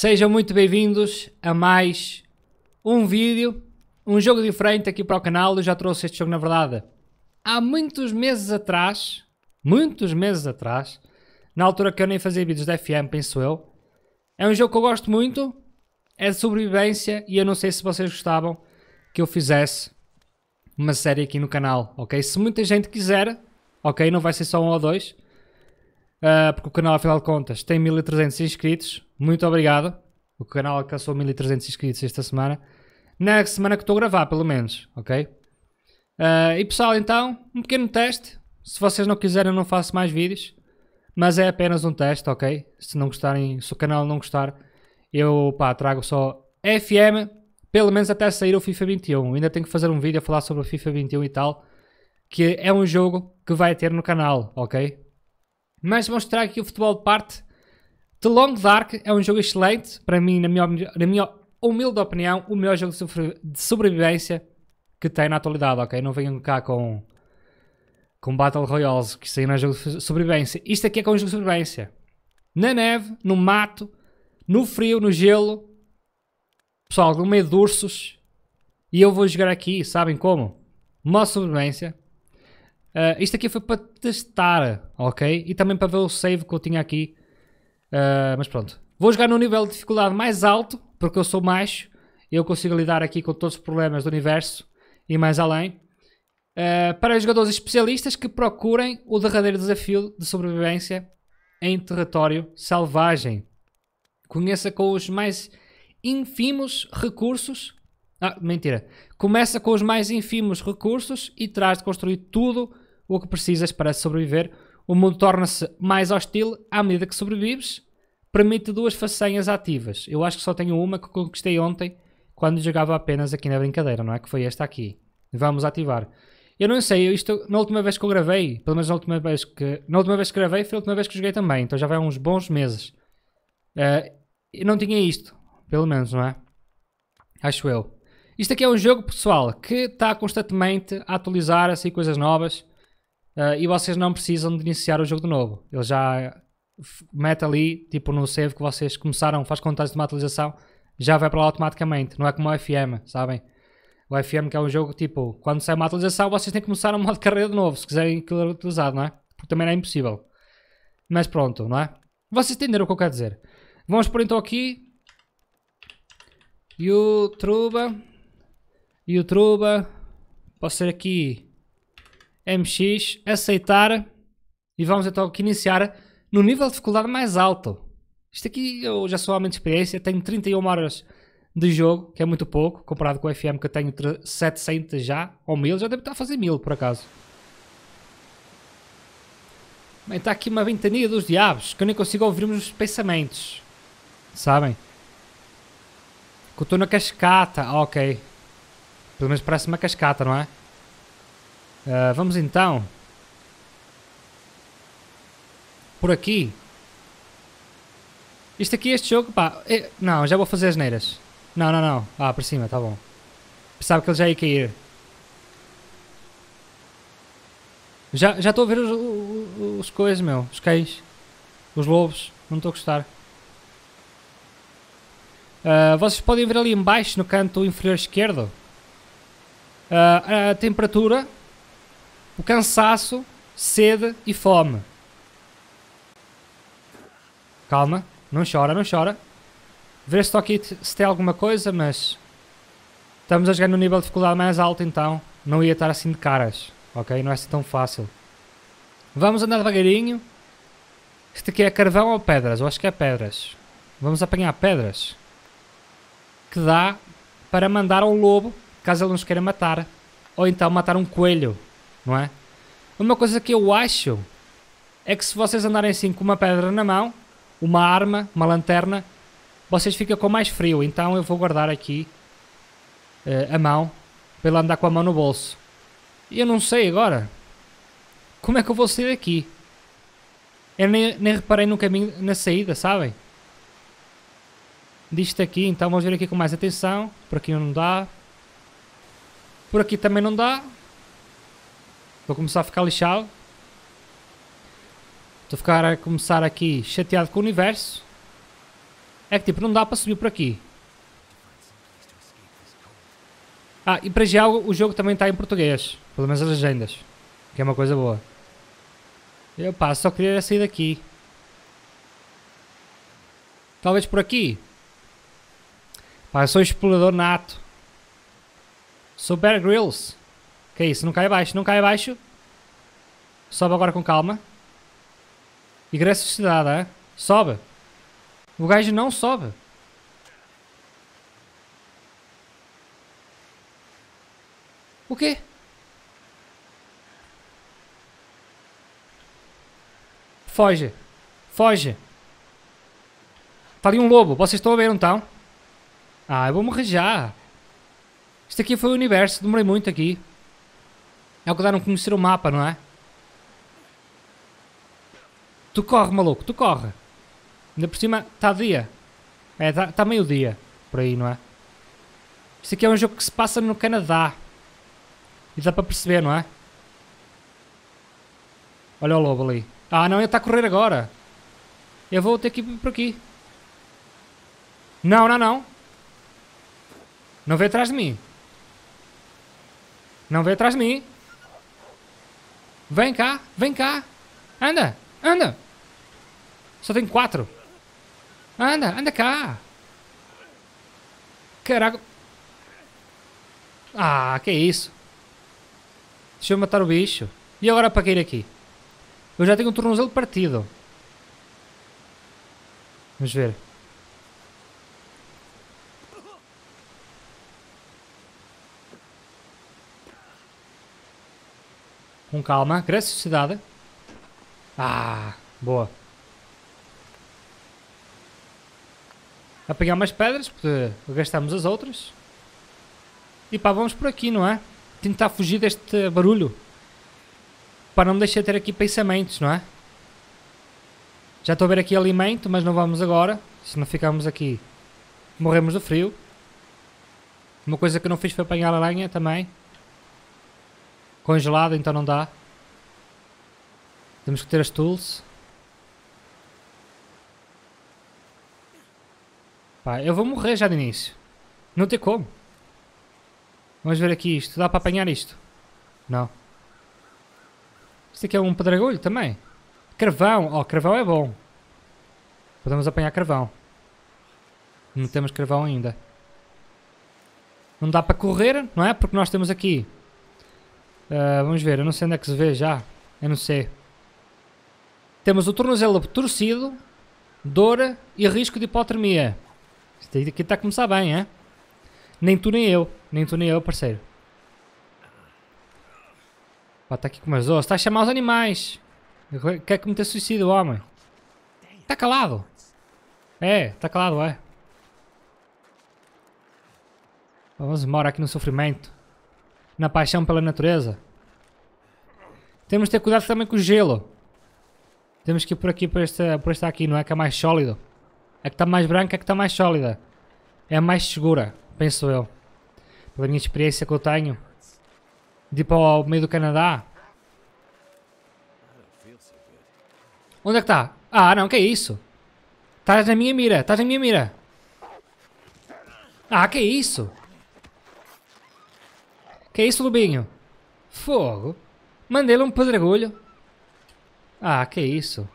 Sejam muito bem-vindos a mais um vídeo, um jogo diferente aqui para o canal. Eu já trouxe este jogo, na verdade, há muitos meses atrás, muitos meses atrás, na altura que eu nem fazia vídeos de FM, penso eu. É um jogo que eu gosto muito, é de sobrevivência e eu não sei se vocês gostavam que eu fizesse uma série aqui no canal, ok? Se muita gente quiser, ok? Não vai ser só um ou dois uh, porque o canal, afinal de contas, tem 1300 inscritos. Muito obrigado. O canal alcançou 1300 inscritos esta semana. Na semana que estou a gravar, pelo menos, ok? Uh, e pessoal, então, um pequeno teste. Se vocês não quiserem, eu não faço mais vídeos. Mas é apenas um teste, ok? Se não gostarem, se o canal não gostar, eu pá, trago só FM, pelo menos até sair o FIFA 21. Ainda tenho que fazer um vídeo a falar sobre o FIFA 21 e tal, que é um jogo que vai ter no canal, ok? mas mostrar aqui o futebol de parte. The Long Dark é um jogo excelente, para mim, na minha, na minha humilde opinião, o melhor jogo de sobrevivência que tem na atualidade, ok? Não venham cá com, com Battle Royale que isso aí não é jogo de sobrevivência. Isto aqui é com um jogo de sobrevivência. Na neve, no mato, no frio, no gelo. Pessoal, no meio de ursos. E eu vou jogar aqui, sabem como? Mó sobrevivência. Uh, isto aqui foi para testar, ok? E também para ver o save que eu tinha aqui. Uh, mas pronto. Vou jogar num nível de dificuldade mais alto, porque eu sou macho. Eu consigo lidar aqui com todos os problemas do universo e mais além. Uh, para os jogadores especialistas que procurem o derradeiro desafio de sobrevivência em território selvagem. Conheça com os mais ínfimos recursos ah, mentira. Começa com os mais ínfimos recursos e traz de construir tudo o que precisas para sobreviver. O mundo torna-se mais hostil à medida que sobrevives. Permite duas façanhas ativas. Eu acho que só tenho uma que conquistei ontem, quando jogava apenas aqui na brincadeira, não é? Que foi esta aqui. Vamos ativar. Eu não sei, isto na última vez que eu gravei, pelo menos na última vez que. Na última vez que gravei foi a última vez que joguei também, então já vai uns bons meses. Uh, eu não tinha isto, pelo menos, não é? Acho eu. Isto aqui é um jogo, pessoal, que está constantemente a atualizar a e coisas novas. Uh, e vocês não precisam de iniciar o jogo de novo. Ele já mete ali, tipo no save que vocês começaram, faz contagem de uma atualização, já vai para lá automaticamente. Não é como o FM, sabem? O FM que é um jogo tipo, quando sai uma atualização, vocês têm que começar um modo de carreira de novo, se quiserem aquilo é utilizado, não é? Porque também não é impossível. Mas pronto, não é? Vocês entenderam o que eu quero dizer. Vamos por então aqui. YouTube. YouTube, posso ser aqui MX, aceitar e vamos então aqui iniciar no nível de dificuldade mais alto. Isto aqui eu já sou homem de experiência, tenho 31 horas de jogo, que é muito pouco, comparado com o FM que eu tenho 700 já, ou 1000, já deve estar a fazer 1000 por acaso. Bem, está aqui uma ventania dos diabos, que eu nem consigo ouvir os pensamentos, sabem? Que eu estou na cascata, ok. Pelo menos parece uma cascata, não é? Uh, vamos então. Por aqui. Isto aqui, este jogo, pá. Eu, é, não, já vou fazer as neiras. Não, não, não. Ah, para cima, tá bom. Pensava que ele já ia cair. Já estou a ver os, os, os, coisas, meu. Os cães. Os lobos. Não estou a gostar. Uh, vocês podem ver ali embaixo, no canto inferior esquerdo. Ah, a temperatura, o cansaço, sede e fome. Calma, não chora, não chora. Ver se aqui se tem alguma coisa, mas... Estamos a jogar no nível de dificuldade mais alto, então não ia estar assim de caras, ok? Não é assim tão fácil. Vamos andar devagarinho. Este aqui é carvão ou pedras? Eu acho que é pedras. Vamos apanhar pedras. Que dá para mandar ao lobo caso ele nos queira matar. Ou então matar um coelho, não é? Uma coisa que eu acho é que se vocês andarem assim com uma pedra na mão, uma arma, uma lanterna, vocês ficam com mais frio. Então eu vou guardar aqui uh, a mão para andar com a mão no bolso. E eu não sei agora como é que eu vou sair daqui. Eu nem, nem reparei no caminho, na saída, sabem? Disto aqui, então vamos ver aqui com mais atenção. Por aqui não dá, por aqui também não dá. Vou começar a ficar lixado. Estou a ficar a começar aqui chateado com o universo. É que tipo, não dá para subir por aqui. Ah, e para já o jogo também está em português. Pelo menos as legendas. Que é uma coisa boa. Eu pá, só queria sair daqui. Talvez por aqui. Pá, sou um explorador nato. Sou Bear Grylls. Que é isso, não cai abaixo, não cai abaixo. Sobe agora com calma. Igreja sociedade, é? Sobe. O gajo não sobe. O quê? Foge. Foge. Tá ali um lobo. Vocês estão a ver, não estão? Ah, eu vou morrer já. Isto aqui foi o universo, demorei muito aqui. É o que dá não conhecer o mapa, não é? Tu corre, maluco, tu corre. Ainda por cima está dia. É, está tá, tá meio dia por aí, não é? Isto aqui é um jogo que se passa no Canadá. E dá para perceber, não é? Olha o lobo ali. Ah, não, ele está a correr agora. Eu vou ter que ir por aqui. Não, não, não. Não vem atrás de mim. Não vem atrás de mim. Vem cá, vem cá. Anda, anda. Só tem quatro. Anda, anda cá. Caraca. Ah, que isso. Deixa eu matar o bicho. E agora para cair aqui? Eu já tenho um tornozelo partido. Vamos ver. Com calma. Cresce, cidade. Ah, boa. Apanhar mais pedras, porque gastamos as outras. E pá, vamos por aqui, não é? Tentar fugir deste barulho. Para não deixar deixar ter aqui pensamentos, não é? Já estou a ver aqui alimento, mas não vamos agora. Se não ficarmos aqui, morremos de frio. Uma coisa que não fiz foi apanhar aranha também. Congelado, então não dá. Temos que ter as tools. Pá, eu vou morrer já de início. Não tem como. Vamos ver aqui isto. Dá para apanhar isto? Não. Isto aqui é um pedregulho também. Carvão. Oh, carvão é bom. Podemos apanhar carvão. Não temos carvão ainda. Não dá para correr, não é? Porque nós temos aqui Uh, vamos ver, eu não sei onde é que se vê já. Eu não sei. Temos o tornozelo torcido, dor e risco de hipotermia. Isto aqui está a começar bem, é? Nem tu nem eu. Nem tu nem eu, parceiro. está aqui com umas dores. Está a chamar os animais. Quer cometer suicídio, homem. Está calado. É, está calado, é. Vamos embora aqui no sofrimento na paixão pela natureza. Temos de ter cuidado também com o gelo. Temos que ir por aqui, por esta, por esta aqui, não é? Que é mais sólido. É que está mais branca é que está mais sólida. É a mais segura, penso eu. Pela minha experiência que eu tenho. De ir para o meio do Canadá. Onde é que está? Ah, não, que é isso? Estás na minha mira, estás na minha mira. Ah, que é isso? Que é isso, Lubinho? Fogo. Mandei-lhe um pedregulho. Ah, que isso.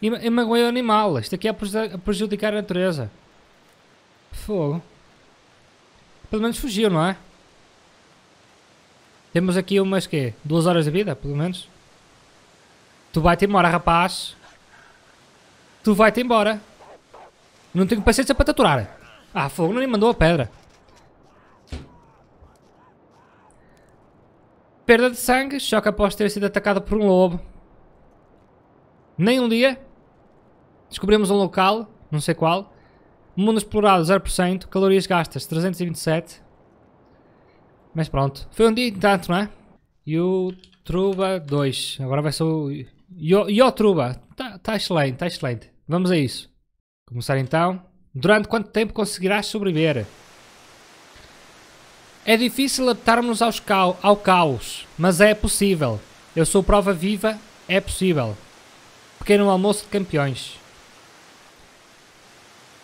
E, magoei o animal. Isto aqui é prejudicar a natureza. Fogo. Pelo menos fugiu, não é? Temos aqui umas que Duas horas de vida, pelo menos. Tu vai-te embora, rapaz. Tu vai-te embora. Não tenho paciência para te aturar. Ah, fogo, não me mandou a pedra. Perda de sangue, choque após ter sido atacado por um lobo. Nem um dia. Descobrimos um local, não sei qual. Mundo explorado 0%, calorias gastas 327. Mas pronto, foi um dia tanto, não é? E o Truba 2, agora vai ser o... Yo, Truba, está tá excelente, está excelente. Vamos a isso. Começar então. Durante quanto tempo conseguirás sobreviver? É difícil adaptarmos aos ca ao caos, mas é possível. Eu sou prova viva, é possível. Pequeno almoço de campeões.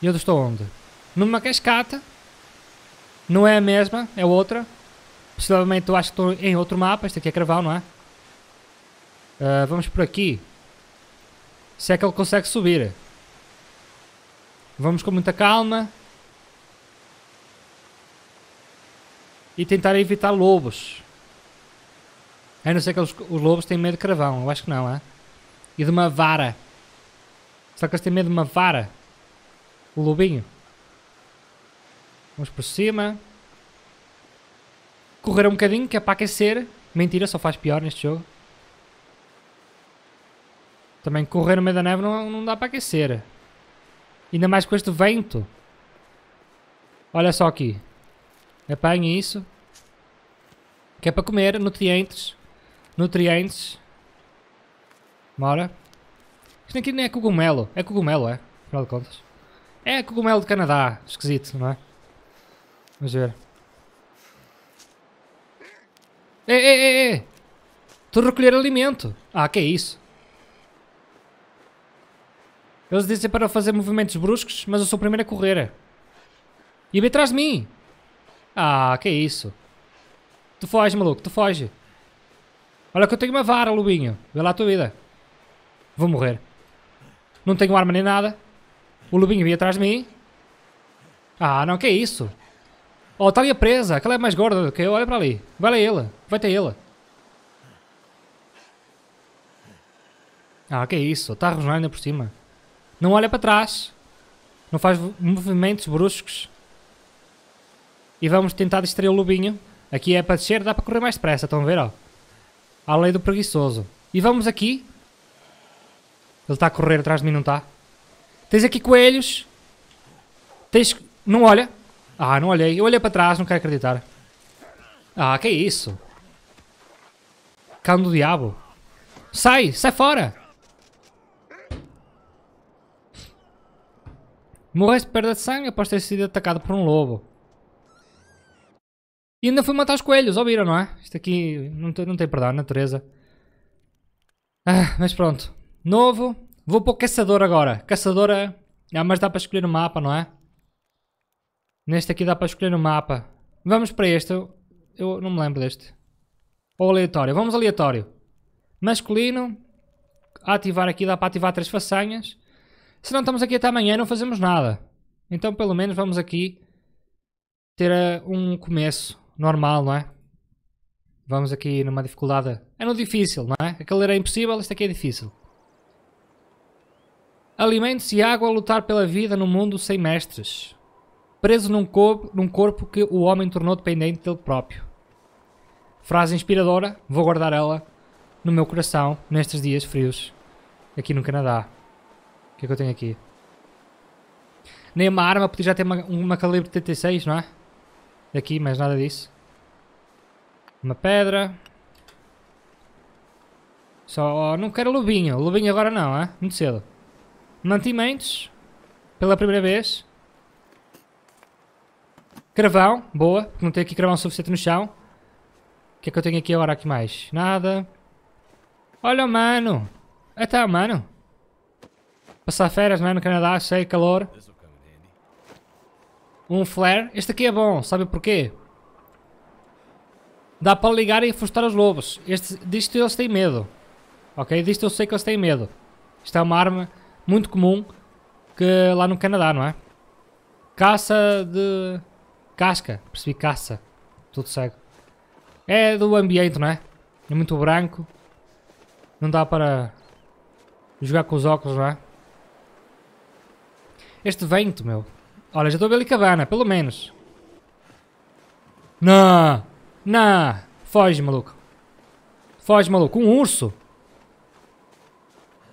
E eu estou onde? Numa cascata. Não é a mesma, é outra. Possivelmente eu acho que estou em outro mapa. Este aqui é Cravão, não é? Uh, vamos por aqui. Se é que ele consegue subir. Vamos com muita calma. e tentar evitar lobos. A não ser que os, os lobos têm medo de cravão, eu acho que não, é? E de uma vara. Será que eles têm medo de uma vara? O lobinho. Vamos por cima. Correr um bocadinho, que é para aquecer. Mentira, só faz pior neste jogo. Também correr no meio da neve não, não dá para aquecer. Ainda mais com este vento. Olha só aqui. Apanhem isso. Que é para comer, nutrientes. Nutrientes. Bora. Isto aqui nem é cogumelo. É cogumelo, é? Afinal de contas. É cogumelo de Canadá. Esquisito, não é? Vamos ver. Ei, ei, ei, ei! Estou a recolher alimento. Ah, que é isso? Eles dizem para fazer movimentos bruscos, mas eu sou o primeiro a correr. E vem atrás de mim! Ah, que isso. Tu foge, maluco, tu foge. Olha que eu tenho uma vara, Lubinho. Vê lá a tua vida. Vou morrer. Não tenho arma nem nada. O Lubinho vem atrás de mim. Ah, não, que isso. Oh, está ali a presa. Aquela é mais gorda do que eu. Olha para ali. Vai lá ela. Vai ter ela. Ah, que isso. Está a ainda por cima. Não olha para trás. Não faz movimentos bruscos e vamos tentar distrair o lobinho. Aqui é para descer, dá para correr mais depressa, estão a ver? Ó. A lei do preguiçoso. E vamos aqui. Ele está a correr atrás de mim, não está? Tens aqui coelhos. Tens... Não olha. Ah, não olhei. Eu olhei para trás, não quero acreditar. Ah, que é isso? Cão do diabo. Sai, sai fora. Morreste de perda de sangue após ter sido atacado por um lobo. E ainda fui matar os coelhos, ouviram, não é? Isto aqui não tem, não tem perdão, natureza. Ah, mas pronto. Novo. Vou para o caçador agora. Caçadora. Ah, eh, mas dá para escolher o um mapa, não é? Neste aqui dá para escolher o um mapa. Vamos para este. Eu, eu não me lembro deste. Ou aleatório. Vamos aleatório. Masculino. Ativar aqui dá para ativar três façanhas. Se não estamos aqui até amanhã não fazemos nada. Então pelo menos vamos aqui ter uh, um começo normal, não é? Vamos aqui numa dificuldade. É no difícil, não é? Aquele era impossível, este aqui é difícil. Alimentos e água a lutar pela vida no mundo sem mestres. Preso num corpo, num corpo que o homem tornou dependente dele próprio. Frase inspiradora, vou guardar ela no meu coração nestes dias frios aqui no Canadá. O que é que eu tenho aqui? Nem uma arma, podia já ter uma, uma calibre 36, não é? Daqui, mais nada disso. Uma pedra. Só... não quero lobinho. Lobinho agora não, é? Muito cedo. Mantimentos. Pela primeira vez. Cravão. Boa. Não tenho aqui cravão suficiente no chão. O que é que eu tenho aqui agora aqui mais? Nada. Olha, mano. Até, mano. Passar férias, não No Canadá. Sei, calor um flare. Este aqui é bom, sabe porquê? Dá para ligar e frustrar os lobos. Este, disto eles têm medo. Ok? Disto eu sei que eles têm medo. Isto é uma arma muito comum que lá no Canadá, não é? Caça de... Casca. Percebi caça. Tudo cego. É do ambiente, não é? É muito branco. Não dá para jogar com os óculos, não é? Este vento, meu. Olha, já tô a cabana, pelo menos. Não! Não! Foge, maluco. Foge, maluco. Um urso?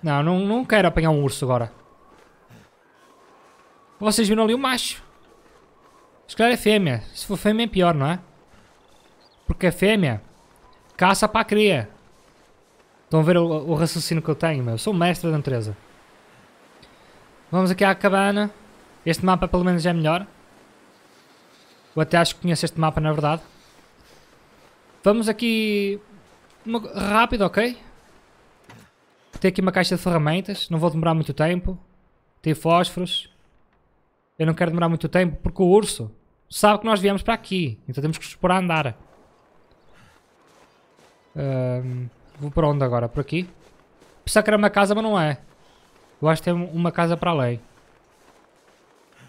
Não, não, não quero apanhar um urso agora. Vocês viram ali o macho. Se calhar é fêmea. Se for fêmea é pior, não é? Porque a é fêmea caça para a cria. Estão a ver o, o raciocínio que eu tenho, meu. Eu sou mestre da natureza. Vamos aqui à cabana. Este mapa pelo menos é melhor. Eu até acho que conheço este mapa na verdade. Vamos aqui... Uma... Rápido, ok? Tem aqui uma caixa de ferramentas. Não vou demorar muito tempo. Tem fósforos. Eu não quero demorar muito tempo porque o urso sabe que nós viemos para aqui. Então temos que a andar. Um, vou para onde agora? Por aqui? Pensava que era uma casa, mas não é. Eu acho que tem uma casa para além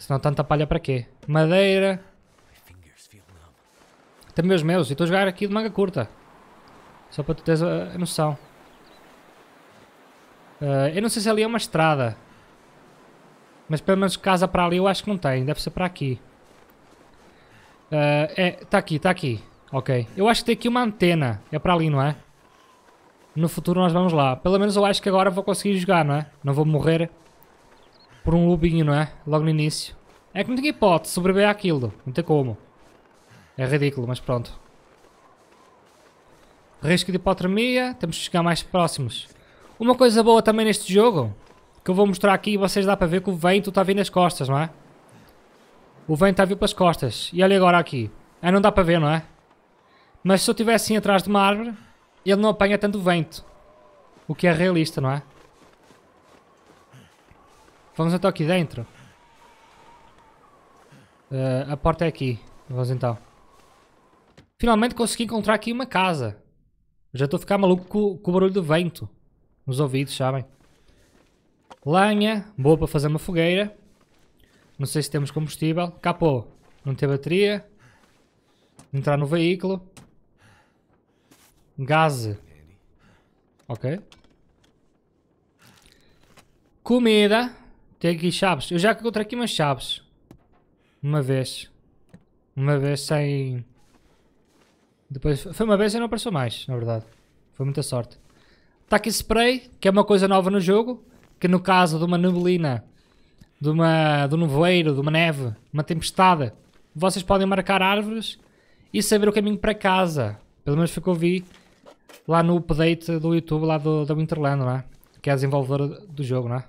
se não tanta palha para quê? Madeira. Também os meus. E estou a jogar aqui de manga curta. Só para tu teres a, a noção. Uh, eu não sei se ali é uma estrada. Mas pelo menos casa para ali eu acho que não tem. Deve ser para aqui. Uh, é, está aqui, está aqui. Ok. Eu acho que tem aqui uma antena. É para ali, não é? No futuro nós vamos lá. Pelo menos eu acho que agora vou conseguir jogar, não é? Não vou morrer por um lobinho, não é? Logo no início. É que não tenho hipótese sobreviver àquilo. Não tem como. É ridículo, mas pronto. Risco de hipotermia. Temos que chegar mais próximos. Uma coisa boa também neste jogo, que eu vou mostrar aqui e vocês dá para ver que o vento está vindo nas costas, não é? O vento está vindo pelas para as costas. E olha agora aqui. é não dá para ver, não é? Mas se eu estivesse assim atrás de uma árvore, ele não apanha tanto vento. O que é realista, não é? Vamos então aqui dentro. Uh, a porta é aqui. Vamos então. Finalmente consegui encontrar aqui uma casa. Já estou a ficar maluco com, com, o barulho do vento. Nos ouvidos, sabem? Lanha. boa para fazer uma fogueira. Não sei se temos combustível. Capô, não tem bateria. Entrar no veículo. Gás. Ok. Comida. Tem aqui chaves. Eu já encontrei aqui umas chaves. Uma vez. Uma vez sem... Depois, foi uma vez e não apareceu mais, na verdade. Foi muita sorte. Está aqui spray, que é uma coisa nova no jogo. Que no caso de uma neblina, de, uma, de um nevoeiro, de uma neve, uma tempestade, vocês podem marcar árvores e saber o caminho para casa. Pelo menos foi o que eu vi lá no update do YouTube, lá do, da Winterland, não é? Que é a desenvolvedora do jogo, não é?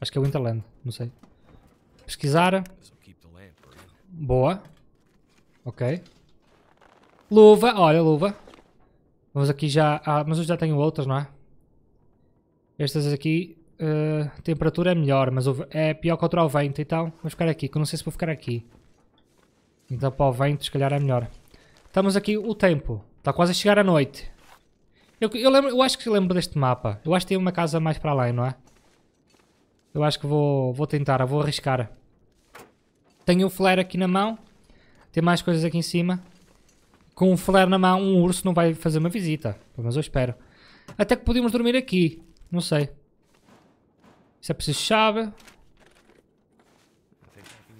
Acho que é o Winterland não sei. Pesquisar. Boa. Ok. Luva, olha luva. Vamos aqui já... Ah, mas eu já tenho outras, não é? Estas aqui... Uh, temperatura é melhor, mas é pior contra o vento, então vou ficar aqui, que eu não sei se vou ficar aqui. Então para o vento, se calhar é melhor. Estamos aqui, o tempo. Está quase a chegar a noite. Eu, eu, lembro, eu acho que lembro deste mapa. Eu acho que tem uma casa mais para além, não é? Eu acho que vou, vou tentar, vou arriscar. Tenho o um flare aqui na mão. Tem mais coisas aqui em cima. Com o flare na mão, um urso não vai fazer uma visita. Mas eu espero. Até que podíamos dormir aqui. Não sei. Isso é preciso chave.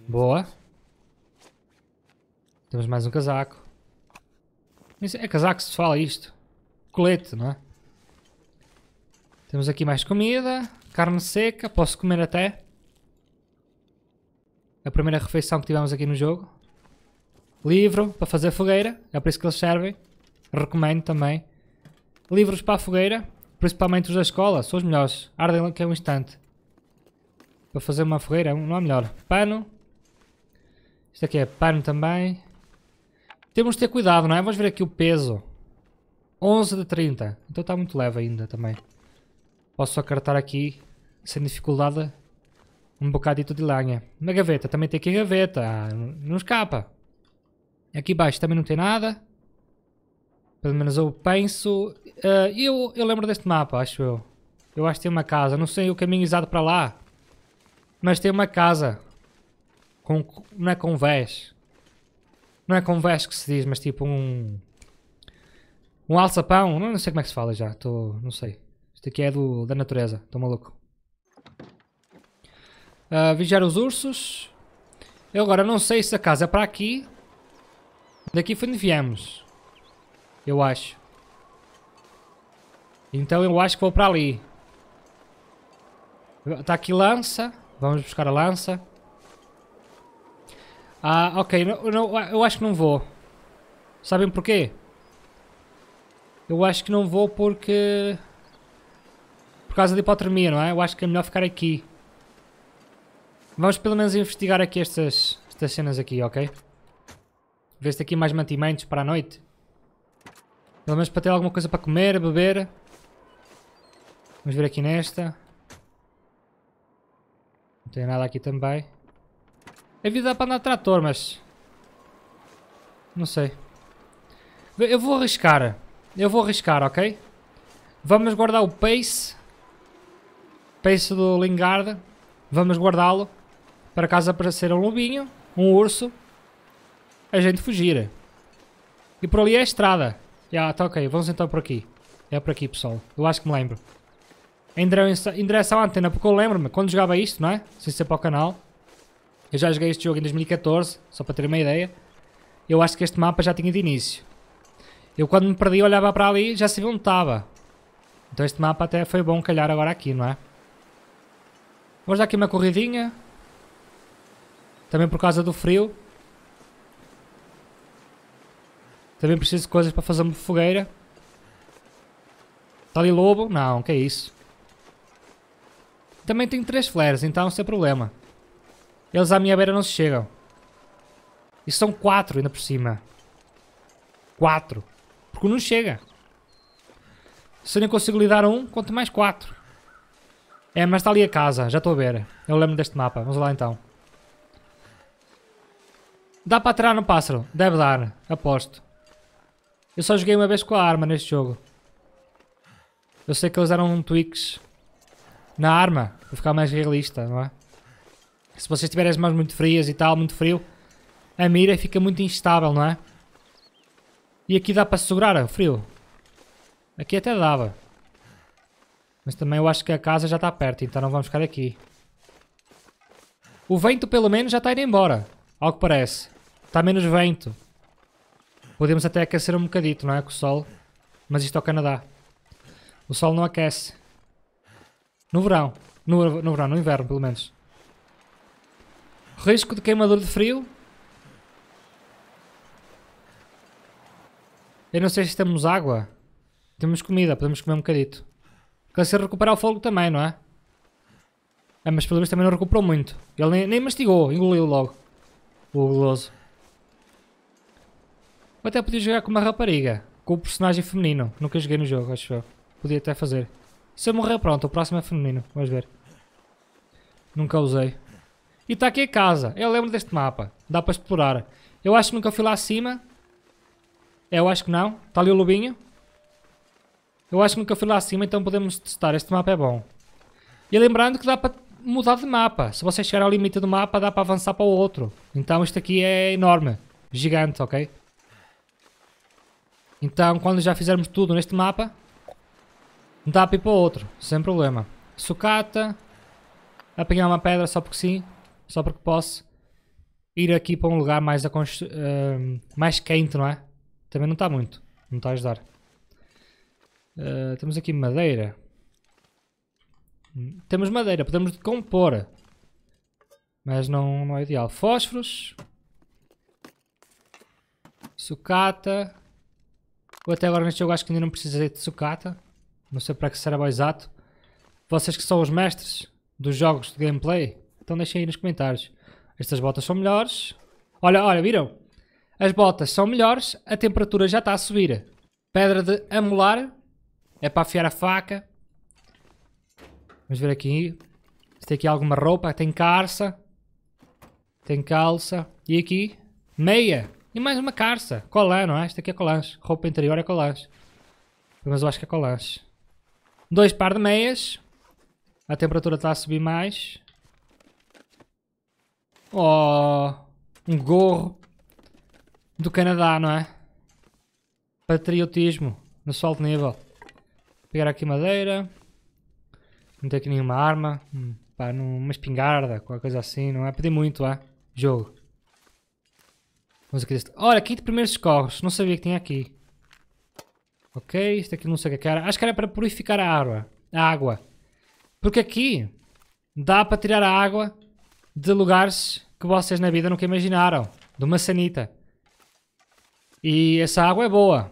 Boa. Temos mais um casaco. É casaco se fala isto. Colete, não é? Temos aqui mais comida. Carne seca, posso comer até. A primeira refeição que tivemos aqui no jogo. Livro para fazer fogueira, é por isso que eles servem. Recomendo também. Livros para a fogueira, principalmente os da escola, são os melhores. Ardem que é um instante. Para fazer uma fogueira não há é melhor. Pano. Isto aqui é pano também. Temos de ter cuidado, não é? Vamos ver aqui o peso. 11 de 30. Então está muito leve ainda também. Posso acartar aqui sendo dificuldade um bocadito de lenha. Na gaveta, também tem aqui a gaveta, ah, não escapa. Aqui baixo também não tem nada. Pelo menos eu penso... Uh, eu, eu lembro deste mapa, acho eu. Eu acho que tem uma casa, não sei o caminho exato é para lá. Mas tem uma casa. Com, não é convés. Não é convés que se diz, mas tipo um... Um alçapão, não, não sei como é que se fala já, estou não sei. Isto aqui é do, da natureza, estou maluco. Uh, vigiar os ursos. Eu agora não sei se a casa é para aqui. Daqui foi onde viemos. Eu acho. Então eu acho que vou para ali. Está aqui lança. Vamos buscar a lança. Ah, ok. Não, não, eu acho que não vou. Sabem porquê? Eu acho que não vou porque... Por causa da hipotermia, não é? Eu acho que é melhor ficar aqui. Vamos pelo menos investigar aqui estas, estas cenas aqui, ok? Ver se aqui mais mantimentos para a noite. Pelo menos para ter alguma coisa para comer, beber. Vamos ver aqui nesta. Não tem nada aqui também. A vida dá para andar de trator, mas... Não sei. Eu vou arriscar. Eu vou arriscar, ok? Vamos guardar o pace. Pace do Lingard. Vamos guardá-lo para acaso aparecer um lobinho, um urso. A gente fugira. E por ali é a estrada. Já, tá ok. Vamos então por aqui. É por aqui, pessoal. Eu acho que me lembro. Em direção à antena, porque eu lembro-me, quando jogava isto, não é? Sem ser para o canal. Eu já joguei este jogo em 2014, só para ter uma ideia. Eu acho que este mapa já tinha de início. Eu quando me perdi olhava para ali já sabia onde estava. Então este mapa até foi bom calhar agora aqui, não é? Vamos dar aqui uma corridinha. Também por causa do frio. Também preciso de coisas para fazer uma fogueira. Está ali lobo? Não, que é isso. Também tenho três flares, então sem problema. Eles à minha beira não se chegam. E são quatro ainda por cima. Quatro. Porque não chega. Se eu nem consigo lidar um, quanto mais quatro. É, mas está ali a casa, já estou a ver. Eu lembro deste mapa. Vamos lá então. Dá para atirar no pássaro. Deve dar, aposto. Eu só joguei uma vez com a arma neste jogo. Eu sei que eles eram um tweaks na arma, para ficar mais realista, não é? Se vocês tiverem as mãos muito frias e tal, muito frio, a mira fica muito instável, não é? E aqui dá para segurar é o frio. Aqui até dava. Mas também eu acho que a casa já está perto, então não vamos ficar aqui. O vento pelo menos já está indo embora, ao que parece. Está menos vento. Podemos até aquecer um bocadito, não é? Com o sol. Mas isto é o Canadá. O sol não aquece. No verão. No, no verão, no inverno, pelo menos. Risco de queimador de frio. Eu não sei se temos água. Temos comida, podemos comer um bocadito. Câncer recuperar o fogo também, não é? É, mas pelo menos também não recuperou muito. Ele nem, nem mastigou, engoliu logo. O guloso. Ou até podia jogar com uma rapariga, com o personagem feminino. Nunca joguei no jogo, acho eu. Podia até fazer. Se eu morrer, pronto, o próximo é feminino. Vamos ver. Nunca usei. E está aqui a casa. Eu lembro deste mapa. Dá para explorar. Eu acho que nunca fui lá acima. Eu acho que não. Está ali o lobinho. Eu acho que nunca fui lá acima, então podemos testar. Este mapa é bom. E lembrando que dá para mudar de mapa. Se você chegar ao limite do mapa, dá para avançar para o outro. Então isto aqui é enorme. Gigante, ok? Então, quando já fizermos tudo neste mapa, dá para ir para outro, sem problema. Sucata, apanhar uma pedra só porque sim, só porque posso. Ir aqui para um lugar mais, uh, mais quente, não é? Também não está muito, não está a ajudar. Uh, temos aqui madeira. Hum, temos madeira, podemos decompor. Mas não, não é ideal. Fósforos. Sucata. Eu até agora neste jogo acho que ainda não precisei de sucata. Não sei para que será o exato. Vocês que são os mestres dos jogos de gameplay, então deixem aí nos comentários. Estas botas são melhores. Olha, olha, viram? As botas são melhores, a temperatura já está a subir. Pedra de amolar. É para afiar a faca. Vamos ver aqui. Se tem aqui é alguma roupa. Tem calça. Tem calça. E aqui? Meia. E mais uma carça. Colã, não é? Esta aqui é colãs. Roupa interior é colãs. Mas eu acho que é colãs. Dois par de meias. A temperatura está a subir mais. Oh, um gorro do Canadá, não é? Patriotismo no sol de nível. Vou pegar aqui madeira. Não tenho aqui nenhuma arma. Hum, pá, uma espingarda, qualquer coisa assim, não é? Pedir muito, é? Jogo. Olha aqui Olha, kit de primeiros socorros. Não sabia que tinha aqui. Ok, isto aqui não sei o é que era. Acho que era para purificar a água. A água. Porque aqui dá para tirar a água de lugares que vocês na vida nunca imaginaram. De uma sanita. E essa água é boa.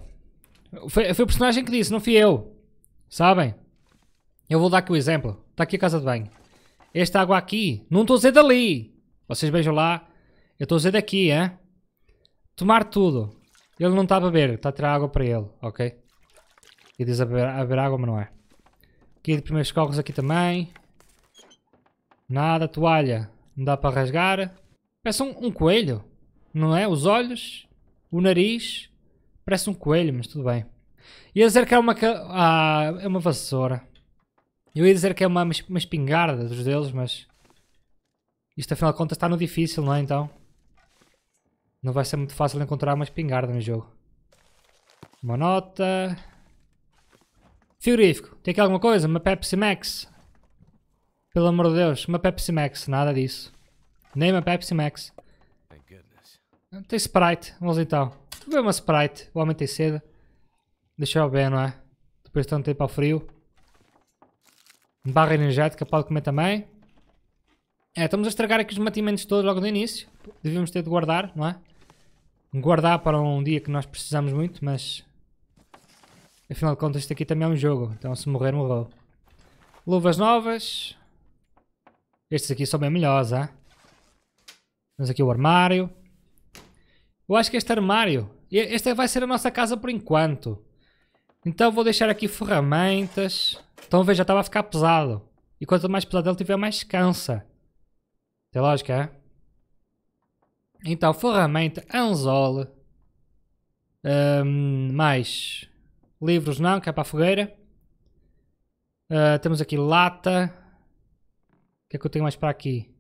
Foi, foi o personagem que disse, não fui eu. Sabem? Eu vou dar aqui o um exemplo. Está aqui a casa de banho. Esta água aqui, não estou a dizer dali. Vocês vejam lá. Eu estou a dizer daqui, hein? Tomar tudo. Ele não está a beber, está a tirar água para ele, ok? E diz a beber, a beber água, mas não é. Aqui de primeiros corros aqui também. Nada, toalha. Não dá para rasgar. Parece um, um coelho, não é? Os olhos, o nariz. Parece um coelho, mas tudo bem. Ia dizer que é uma... Ah, é uma vassoura. Eu ia dizer que é uma, uma espingarda dos deles, mas... Isto afinal de contas está no difícil, não é então? Não vai ser muito fácil encontrar uma espingarda no jogo. Uma nota. Frigorífico. Tem aqui alguma coisa? Uma Pepsi Max? Pelo amor de Deus, uma Pepsi Max. Nada disso. Nem uma Pepsi Max. Tem Sprite. Vamos então. Vou uma Sprite. O homem tem sede. Deixa eu ver, não é? Depois de tanto tempo ao frio. Barra energética pode comer também. É, estamos a estragar aqui os mantimentos todos logo no início. Devíamos ter de guardar, não é? guardar para um dia que nós precisamos muito, mas afinal de contas isto aqui também é um jogo, então se morrer morreu. Luvas novas. Estes aqui são bem melhores, ah. Temos aqui o armário. Eu acho que este armário, este vai ser a nossa casa por enquanto. Então vou deixar aqui ferramentas. Então veja, já estava a ficar pesado. E quanto mais pesado ele tiver, mais cansa. Tem lógica, é? Então, ferramenta, anzol Um, mais livros não, que é para a fogueira. Uh, temos aqui lata. O que é que eu tenho mais para aqui?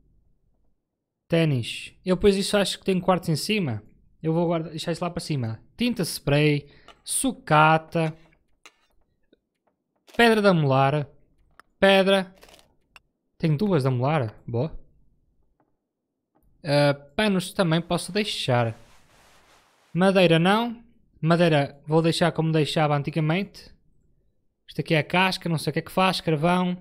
Ténis. Eu pus isso acho que tenho quartos em cima. Eu vou guardar, deixar isso lá para cima. Tinta spray, sucata, pedra da molar pedra. Tenho duas da molar boa. Uh, panos também posso deixar. Madeira não. Madeira vou deixar como deixava antigamente. Isto aqui é a casca, não sei o que é que faz, carvão.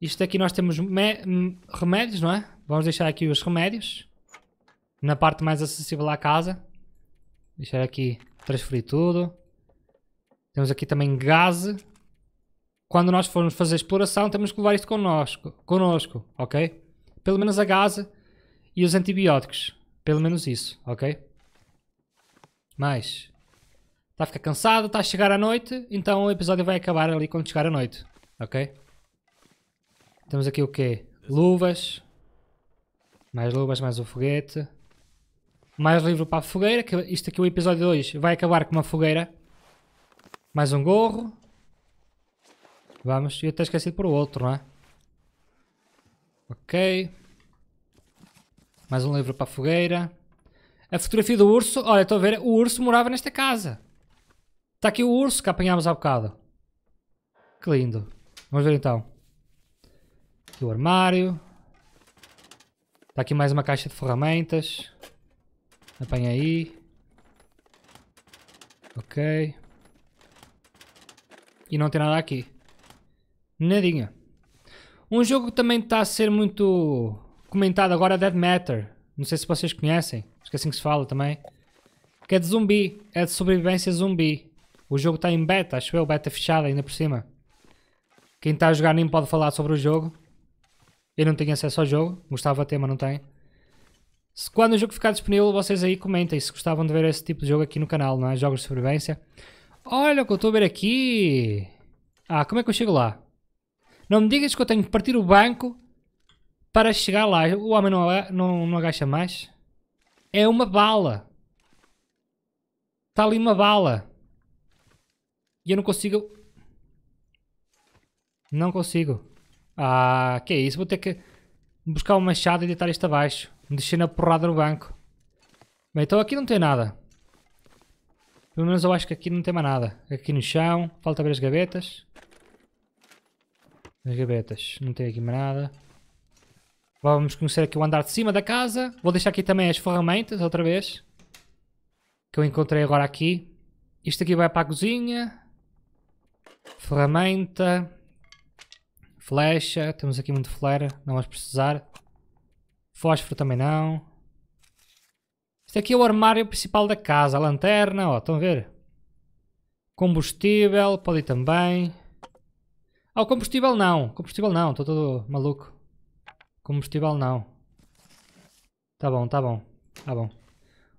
Isto aqui nós temos remédios, não é? Vamos deixar aqui os remédios. Na parte mais acessível à casa. Deixar aqui, transferir tudo. Temos aqui também gás. Quando nós formos fazer exploração, temos que levar isto connosco, connosco ok? Pelo menos a gás e os antibióticos. Pelo menos isso, ok? Mas está a ficar cansado, está a chegar à noite, então o episódio vai acabar ali quando chegar à noite, ok? Temos aqui o quê? Luvas, mais luvas, mais o um foguete, mais livro para a fogueira, que isto aqui o episódio 2 vai acabar com uma fogueira, mais um gorro, vamos, eu até esqueci por outro, não é? Ok. Mais um livro para a fogueira. A fotografia do urso. Olha, estou a ver. O urso morava nesta casa. Está aqui o urso que apanhámos há bocado. Que lindo. Vamos ver então. Aqui o armário. Está aqui mais uma caixa de ferramentas. Apanha aí. Ok. E não tem nada aqui. Nadinha. Um jogo que também está a ser muito comentado agora Dead Matter. Não sei se vocês conhecem, acho que é assim que se fala também. Que é de zumbi, é de sobrevivência zumbi. O jogo está em beta, acho eu, beta fechada ainda por cima. Quem está a jogar nem pode falar sobre o jogo. Eu não tenho acesso ao jogo, gostava de ter, mas não tem. Se, quando o jogo ficar disponível, vocês aí comentem se gostavam de ver esse tipo de jogo aqui no canal, não é? Jogos de sobrevivência. Olha o que eu estou a ver aqui. Ah, como é que eu chego lá? Não me digas que eu tenho que partir o banco para chegar lá. O homem não, não, não agacha mais. É uma bala. Está ali uma bala. E eu não consigo... Não consigo. Ah, que é isso? Vou ter que buscar um machado e deitar isto abaixo. Deixei na porrada no banco. Bem, então aqui não tem nada. Pelo menos eu acho que aqui não tem mais nada. Aqui no chão. Falta abrir as gavetas. As gavetas. Não tem aqui mais nada vamos conhecer aqui o andar de cima da casa. Vou deixar aqui também as ferramentas, outra vez. Que eu encontrei agora aqui. Isto aqui vai para a cozinha. Ferramenta. Flecha. Temos aqui muito flare, não vamos precisar. Fósforo também não. Isto aqui é o armário principal da casa. A lanterna, ó, estão a ver? Combustível, pode ir também. Ah, o combustível não. Combustível não, estou todo maluco. Combustível não. Tá bom, tá bom. Tá bom.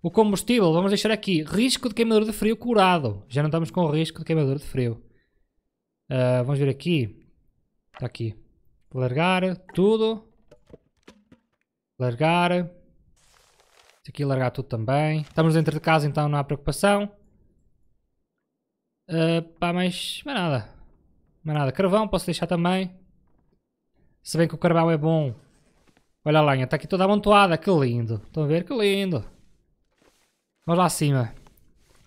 O combustível, vamos deixar aqui. Risco de queimador de frio curado. Já não estamos com risco de queimador de frio. Uh, vamos ver aqui. Está aqui. Largar tudo. Largar. Isso aqui largar tudo também. Estamos dentro de casa, então não há preocupação. Uh, pá, mas... Não é nada. Não é nada. Carvão posso deixar também. Se bem que o carvão é bom Olha a lenha, está aqui toda amontoada, que lindo. Estão a ver? Que lindo. Vamos lá acima.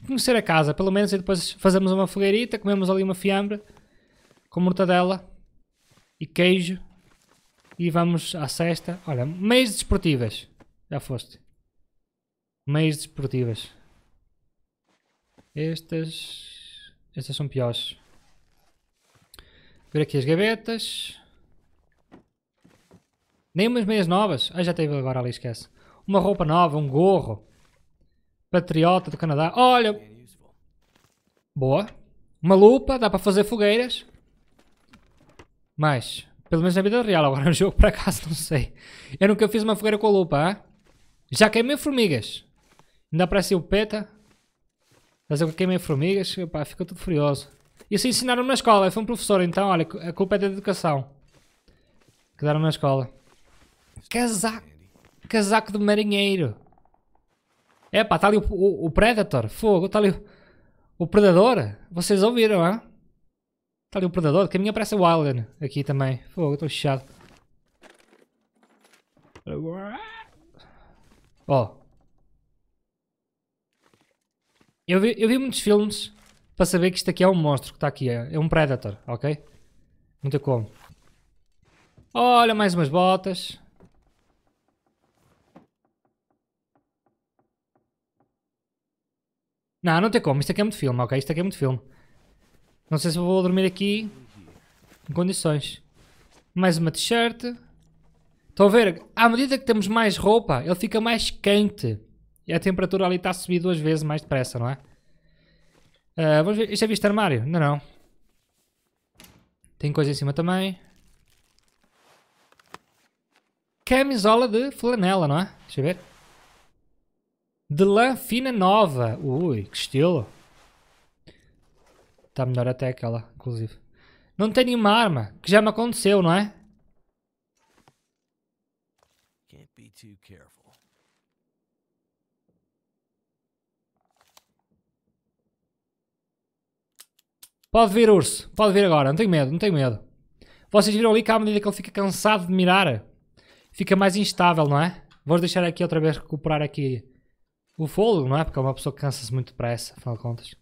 Conhecer a casa, pelo menos, e depois fazemos uma fogueirita, comemos ali uma fiambre com mortadela e queijo e vamos à sexta. Olha, meias desportivas. Já foste. Meias desportivas. Estas... Estas são piores. Ver aqui as gavetas. Nem umas meias novas. Ah, já teve agora ali, esquece. Uma roupa nova, um gorro. Patriota do Canadá. Olha! Boa. Uma lupa, dá para fazer fogueiras. Mas, pelo menos na vida real, agora no é jogo, por acaso, não sei. Eu nunca fiz uma fogueira com a lupa, hein? Já queimei formigas. Ainda aparece o peta. Mas eu queimei formigas, pá, fica tudo furioso. Isso ensinaram-me na escola, eu fui um professor, então, olha, a culpa é da educação. Que deram na escola. Casaco. Casaco de marinheiro. É pá, está ali o, o, o, Predator. Fogo, está ali o, o, Predador. Vocês ouviram, hã? Está ali o Predador. Que a minha parece o Alien aqui também. Fogo, estou fechado. Ó. Oh. Eu vi, eu vi muitos filmes para saber que isto aqui é um monstro que está aqui. É, é um Predator, ok? Não tem como. Olha, mais umas botas. Não, não tem como. Isto aqui é muito filme, ok? Isto aqui é muito filme. Não sei se vou dormir aqui em condições. Mais uma t-shirt. Estão a ver? À medida que temos mais roupa, ele fica mais quente. E a temperatura ali está a subir duas vezes mais depressa, não é? Uh, vamos ver. Isto é visto armário? Não, não. Tem coisa em cima também. Camisola de flanela, não é? Deixa eu ver de lã fina nova. Ui, que estilo. Está melhor até aquela, inclusive. Não tem nenhuma arma, que já me aconteceu, não é? Pode vir, urso. Pode vir agora. Não tenho medo, não tenho medo. Vocês viram ali que à medida que ele fica cansado de mirar, fica mais instável, não é? Vou deixar aqui outra vez recuperar aqui o fôlego, não é? Porque é uma pessoa que cansa-se muito depressa, afinal de contas.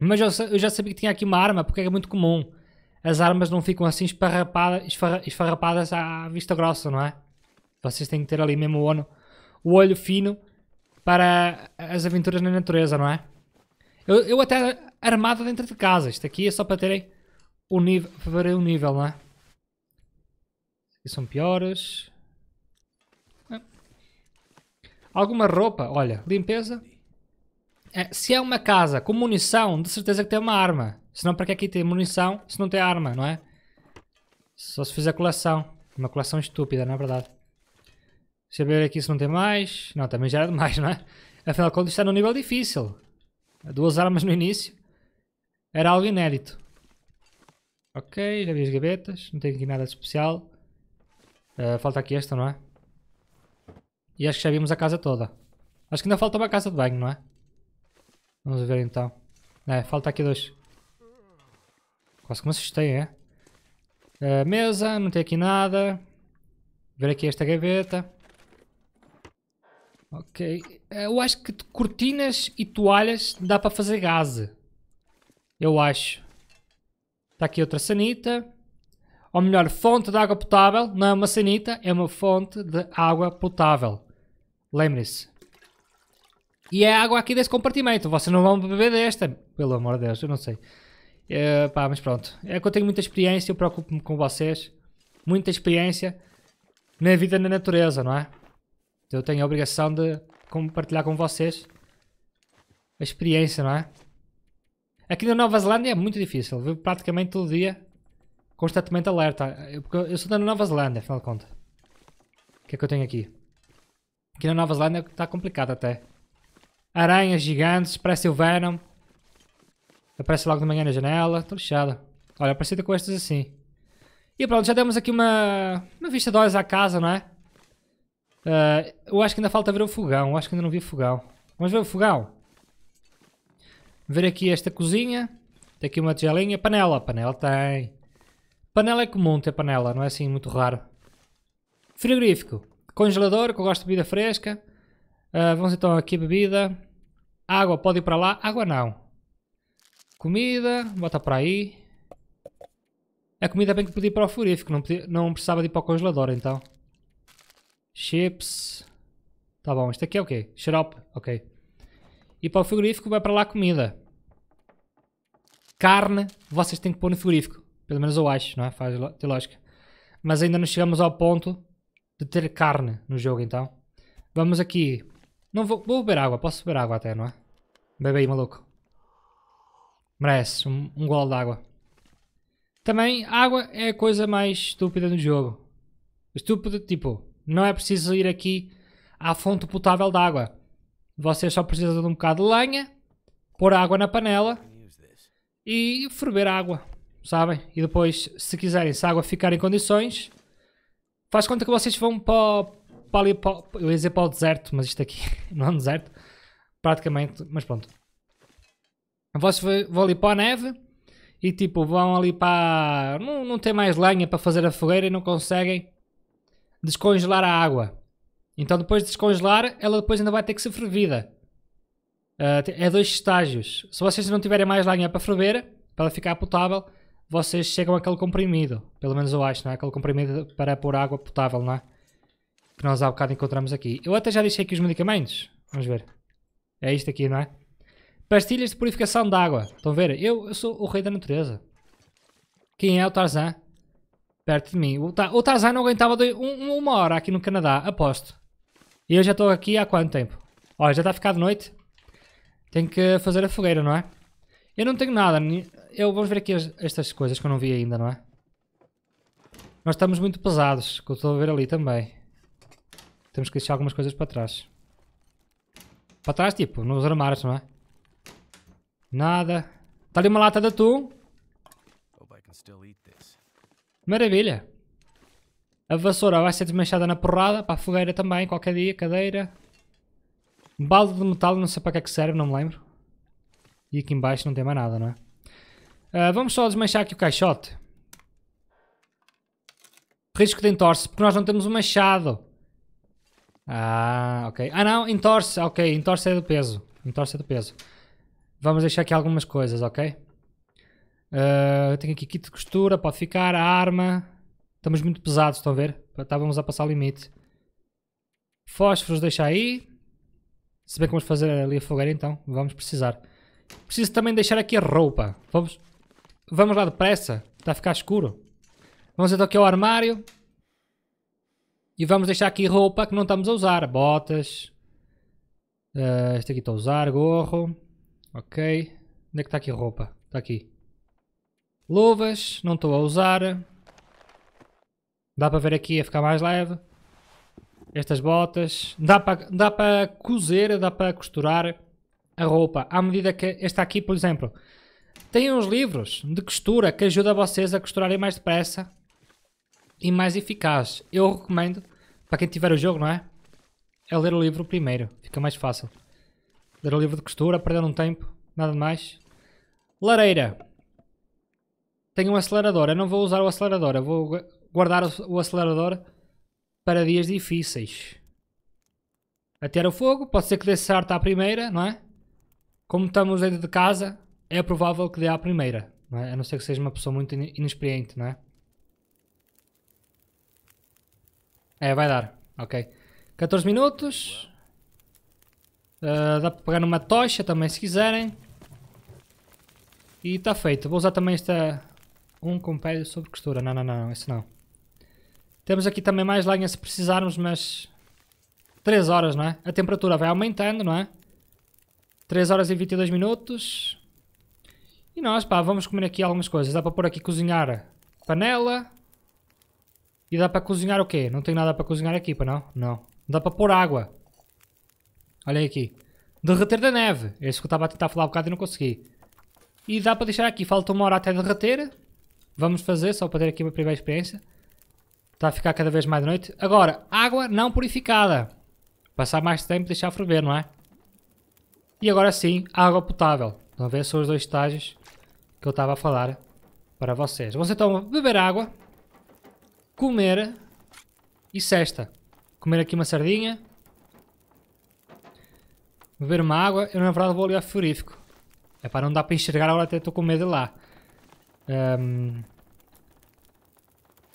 Mas eu, eu, já sabia que tinha aqui uma arma, porque é muito comum. As armas não ficam assim esfarrapada, esfarra, esfarrapadas à vista grossa, não é? Vocês têm que ter ali mesmo o olho, o olho fino para as aventuras na natureza, não é? Eu, eu até armado dentro de casa. Isto aqui é só para terem o nível, para verem o nível, não é? Aqui são piores. Alguma roupa, olha, limpeza. É, se é uma casa com munição, de certeza que tem uma arma. Senão para que aqui tem munição se não tem arma, não é? Só se fizer colação. Uma colação estúpida, não é verdade? Deixa eu ver aqui se não tem mais. Não, também já era demais, não é? Afinal de contas está num nível difícil. Duas armas no início. Era algo inédito. Ok, já vi as gavetas. Não tem aqui nada de especial. Uh, falta aqui esta, não é? E acho que já vimos a casa toda. Acho que ainda falta uma casa de banho, não é? Vamos ver então. É, falta aqui dois. Quase que me assustei, é? Uh, mesa, não tem aqui nada. Ver aqui esta gaveta. Ok. É, eu acho que cortinas e toalhas dá para fazer gás. Eu acho. Está aqui outra sanita. Ou melhor, fonte de água potável. Não é uma sanita, é uma fonte de água potável. Lembre-se. E é água aqui desse compartimento. Vocês não vão beber desta. Pelo amor de Deus, eu não sei. É, pá, mas pronto. É que eu tenho muita experiência, eu preocupo-me com vocês. Muita experiência na vida na natureza, não é? Então, eu tenho a obrigação de compartilhar com vocês a experiência, não é? Aqui na Nova Zelândia é muito difícil. Vivo praticamente todo dia constantemente alerta. Eu, porque eu sou da Nova Zelândia, afinal de contas. O que é que eu tenho aqui? Aqui na Nova Zelândia tá complicado até. Aranhas gigantes, parece o Venom. Aparece logo de manhã na janela, tô lixado. Olha, parecida com estas assim. E pronto, já demos aqui uma, uma vista de olhos à casa, não é? Uh, eu acho que ainda falta ver o fogão, eu acho que ainda não vi o fogão. Vamos ver o fogão. Ver aqui esta cozinha. Tem aqui uma tigelinha. Panela, panela tem. Panela é comum ter panela, não é assim muito raro. Frigorífico. Congelador, que eu gosto de bebida fresca. Uh, vamos então aqui bebida. Água, pode ir para lá. Água não. Comida, bota para aí. A comida bem que podia ir para o furífico, não, não precisava de ir para o congelador então. Chips. Tá bom, isto aqui é o quê? Xarope, ok. E para o frigorífico vai para lá a comida. Carne, vocês têm que pôr no frigorífico. Pelo menos eu acho, não é? Faz lógica. Mas ainda não chegamos ao ponto de ter carne no jogo então. Vamos aqui. Não vou, vou beber água, posso beber água até, não é? Bebe aí, maluco. Merece um, um gol de água. Também, água é a coisa mais estúpida do jogo. Estúpida, tipo, não é preciso ir aqui à fonte potável de água. Você só precisa de um bocado de lenha, pôr água na panela e ferver a água, sabem? E depois, se quiserem, se a água ficar em condições, Faz conta que vocês vão para, para ali, para, eu ia dizer para o deserto, mas isto aqui não é um deserto, praticamente, mas pronto. Vocês vão ali para a neve e tipo, vão ali para... Não, não tem mais lenha para fazer a fogueira e não conseguem descongelar a água. Então depois de descongelar, ela depois ainda vai ter que ser fervida. Uh, é dois estágios. Se vocês não tiverem mais lenha para ferver, para ela ficar potável, vocês chegam àquele comprimido. Pelo menos eu acho, não é? Aquele comprimido para pôr água potável, não é? Que nós há bocado encontramos aqui. Eu até já deixei aqui os medicamentos. Vamos ver. É isto aqui, não é? Pastilhas de purificação de água. Estão a ver? Eu, eu sou o rei da natureza. Quem é o Tarzan? Perto de mim. O, Ta o Tarzan não aguentava um, uma hora aqui no Canadá, aposto. E eu já estou aqui há quanto tempo? Olha, já está a ficar de noite. Tenho que fazer a fogueira, não é? Eu não tenho nada eu vamos ver aqui as, estas coisas que eu não vi ainda, não é? Nós estamos muito pesados, que eu estou a ver ali também. Temos que deixar algumas coisas para trás. Para trás, tipo, nos armários, não é? Nada. Está ali uma lata de atum. Maravilha. A vassoura vai ser desmanchada na porrada. Para a fogueira também, qualquer dia. Cadeira. Balde de metal, não sei para que é que serve, não me lembro. E aqui embaixo não tem mais nada, não é? Uh, vamos só desmanchar aqui o caixote. Risco de entorse, porque nós não temos um machado. Ah, ok. Ah não, entorse, ok, entorse é do peso. Entorse é do peso. Vamos deixar aqui algumas coisas, ok? Uh, tenho aqui kit de costura, pode ficar, a arma. Estamos muito pesados, estão a ver? Estávamos a passar o limite. Fósforos deixa aí. Se bem que vamos fazer ali a fogueira então, vamos precisar. Preciso também deixar aqui a roupa. Vamos, Vamos lá depressa. Está a ficar escuro. Vamos então aqui ao armário. E vamos deixar aqui roupa que não estamos a usar. Botas. Uh, eh, este aqui estou a usar. Gorro. Ok. Onde é que está aqui roupa? Está aqui. Luvas. Não estou a usar. Dá para ver aqui a ficar mais leve. Estas botas. Dá para, dá para cozer, dá para costurar a roupa. À medida que esta aqui, por exemplo, tem uns livros de costura que ajudam vocês a costurarem mais depressa e mais eficaz. Eu recomendo, para quem tiver o jogo, não é? É ler o livro primeiro, fica mais fácil. Ler o livro de costura, perder um tempo, nada de mais. Lareira. Tenho um acelerador, eu não vou usar o acelerador, eu vou guardar o acelerador para dias difíceis. Atear o fogo, pode ser que dê certo à primeira, não é? Como estamos dentro de casa, é provável que dê à primeira, não é? a não ser que seja uma pessoa muito inexperiente, não é? É, vai dar, ok. 14 minutos. Uh, dá para pegar numa tocha também se quiserem. E está feito. Vou usar também esta... Um compêndio sobre costura. Não, não, não, isso não. Temos aqui também mais lenha se precisarmos, mas... 3 horas, não é? A temperatura vai aumentando, não é? 3 horas e 22 minutos. E nós, pá, vamos comer aqui algumas coisas. Dá para pôr aqui cozinhar panela. E dá para cozinhar o quê? Não tem nada para cozinhar aqui, para não? Não. Dá para pôr água. Olha aqui. Derreter da neve. Esse é que eu estava a tentar falar um bocado e não consegui. E dá para deixar aqui. Falta uma hora até derreter. Vamos fazer, só para ter aqui uma primeira experiência. Está a ficar cada vez mais de noite. Agora, água não purificada. Passar mais tempo deixar ferver, não é? E agora sim, água potável. Vamos ver são os dois estágios que eu estava a falar para vocês. Você toma beber água, comer e cesta. Comer aqui uma sardinha, beber uma água. Eu na verdade vou ali ao frigorífico. É para não dar para enxergar, agora até estou com medo de lá. Um...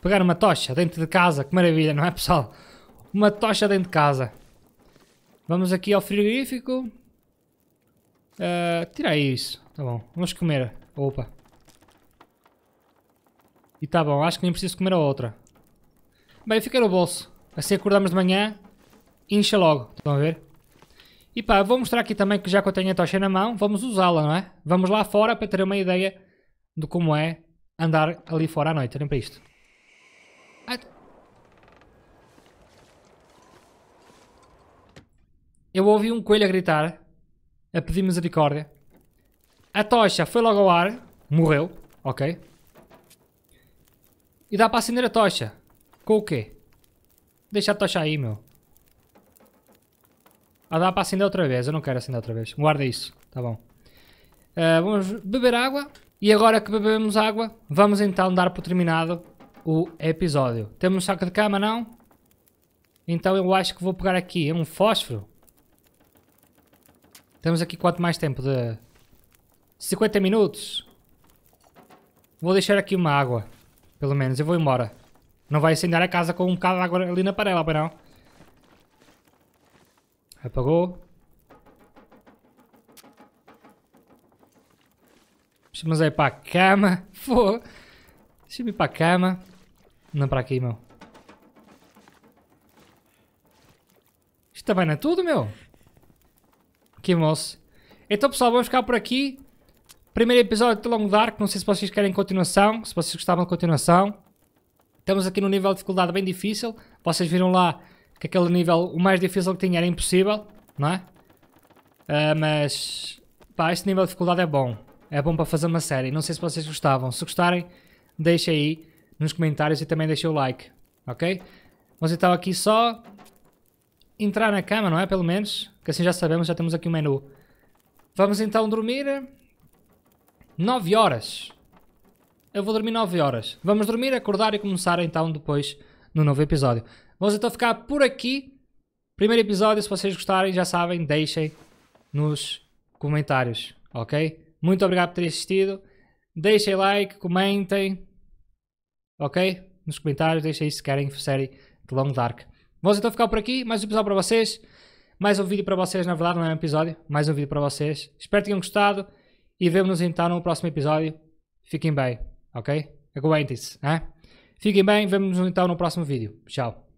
Pegar uma tocha dentro de casa, que maravilha, não é pessoal? Uma tocha dentro de casa. Vamos aqui ao frigorífico. Uh, ah, tirar isso, tá bom. Vamos comer Opa. E tá bom, acho que nem preciso comer a outra. Bem, fica no bolso. Assim acordamos de manhã, incha logo, estão a ver? E pá, vou mostrar aqui também que já que eu tenho a tocha na mão, vamos usá-la, não é? Vamos lá fora para ter uma ideia de como é andar ali fora à noite. Olhem para isto. Eu ouvi um coelho a gritar, a pedir misericórdia. A tocha foi logo ao ar, morreu, ok? E dá para acender a tocha. Com o quê? Deixa a tocha aí, meu. Ah, dá para acender outra vez. Eu não quero acender outra vez. Guarda isso, tá bom. Uh, vamos beber água. E agora que bebemos água, vamos então dar por terminado o episódio. Temos um saco de cama, não? Então eu acho que vou pegar aqui um fósforo. Temos aqui quanto mais tempo de, 50 minutos. Vou deixar aqui uma água. Pelo menos, eu vou embora. Não vai acender a casa com um bocado de água ali na panela, para não. Apagou. Deixa-me ir para a cama. Foda. Deixa-me ir para a cama. Não para aqui, meu. Isto também não é tudo, meu. Que moço. Então, pessoal, vamos ficar por aqui. Primeiro episódio de Long Dark, não sei se vocês querem continuação, se vocês gostavam de continuação. Estamos aqui num nível de dificuldade bem difícil. Vocês viram lá que aquele nível, o mais difícil que tinha era impossível, não é? Uh, mas, pá, este nível de dificuldade é bom. É bom para fazer uma série. Não sei se vocês gostavam. Se gostarem, deixem aí nos comentários e também deixem o like, ok? vamos então aqui só entrar na cama, não é? Pelo menos, que assim já sabemos, já temos aqui o menu. Vamos então dormir. 9 horas. Eu vou dormir 9 horas. Vamos dormir, acordar e começar então depois no novo episódio. Vamos então ficar por aqui. Primeiro episódio, se vocês gostarem, já sabem, deixem nos comentários, ok? Muito obrigado por terem assistido. Deixem like, comentem, ok? Nos comentários, deixem isso se querem série de Long Dark. Vamos então ficar por aqui. Mais um episódio para vocês. Mais um vídeo para vocês, na verdade, não é um episódio. Mais um vídeo para vocês. Espero que tenham gostado. E vemos nos então no próximo episódio. Fiquem bem, ok? Aguentem-se, né? Fiquem bem, vemos nos então no próximo vídeo. Tchau.